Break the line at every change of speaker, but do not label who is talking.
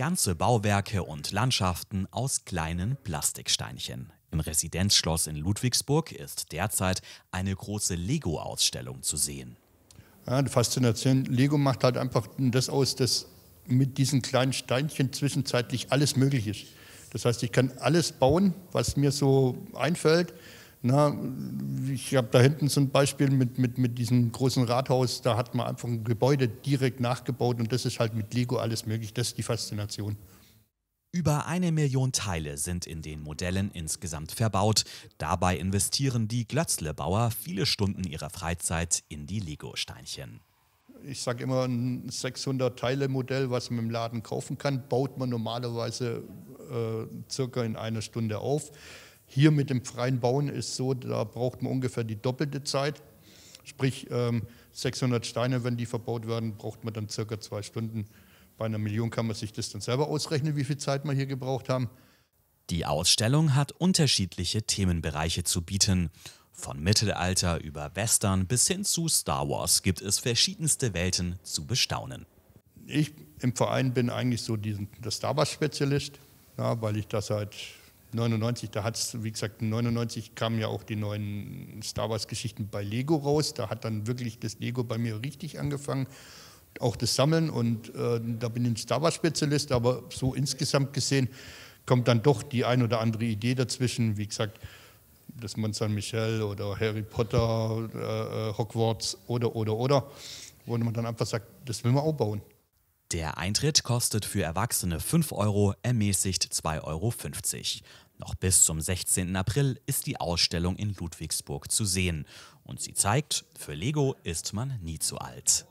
ganze Bauwerke und Landschaften aus kleinen Plastiksteinchen. Im Residenzschloss in Ludwigsburg ist derzeit eine große Lego-Ausstellung zu sehen.
Ja, die Faszination Lego macht halt einfach das aus, dass mit diesen kleinen Steinchen zwischenzeitlich alles möglich ist. Das heißt, ich kann alles bauen, was mir so einfällt. Na, ich habe da hinten so ein Beispiel mit, mit, mit diesem großen Rathaus, da hat man einfach ein Gebäude direkt nachgebaut und das ist halt mit Lego alles möglich. Das ist die Faszination.
Über eine Million Teile sind in den Modellen insgesamt verbaut. Dabei investieren die Glötzlebauer viele Stunden ihrer Freizeit in die Lego-Steinchen.
Ich sage immer, ein 600-Teile-Modell, was man im Laden kaufen kann, baut man normalerweise äh, circa in einer Stunde auf. Hier mit dem freien Bauen ist so, da braucht man ungefähr die doppelte Zeit. Sprich, 600 ähm, Steine, wenn die verbaut werden, braucht man dann circa zwei Stunden. Bei einer Million kann man sich das dann selber ausrechnen, wie viel Zeit wir hier gebraucht haben. Die Ausstellung hat unterschiedliche
Themenbereiche zu bieten. Von Mittelalter über Western bis hin zu Star Wars gibt
es verschiedenste Welten zu bestaunen. Ich im Verein bin eigentlich so diesen, der Star Wars-Spezialist, ja, weil ich das seit halt 99, da hat es, wie gesagt, 99 kamen ja auch die neuen Star Wars-Geschichten bei Lego raus. Da hat dann wirklich das Lego bei mir richtig angefangen, auch das Sammeln. Und äh, da bin ich ein Star Wars-Spezialist, aber so insgesamt gesehen kommt dann doch die ein oder andere Idee dazwischen. Wie gesagt, das Mont Saint Michel oder Harry Potter, äh, äh, Hogwarts oder, oder, oder. Wo man dann einfach sagt, das will man auch bauen. Der Eintritt kostet für Erwachsene
5 Euro, ermäßigt 2,50 Euro. Noch bis zum 16. April ist die Ausstellung in Ludwigsburg zu sehen und sie zeigt, für Lego ist man nie zu alt.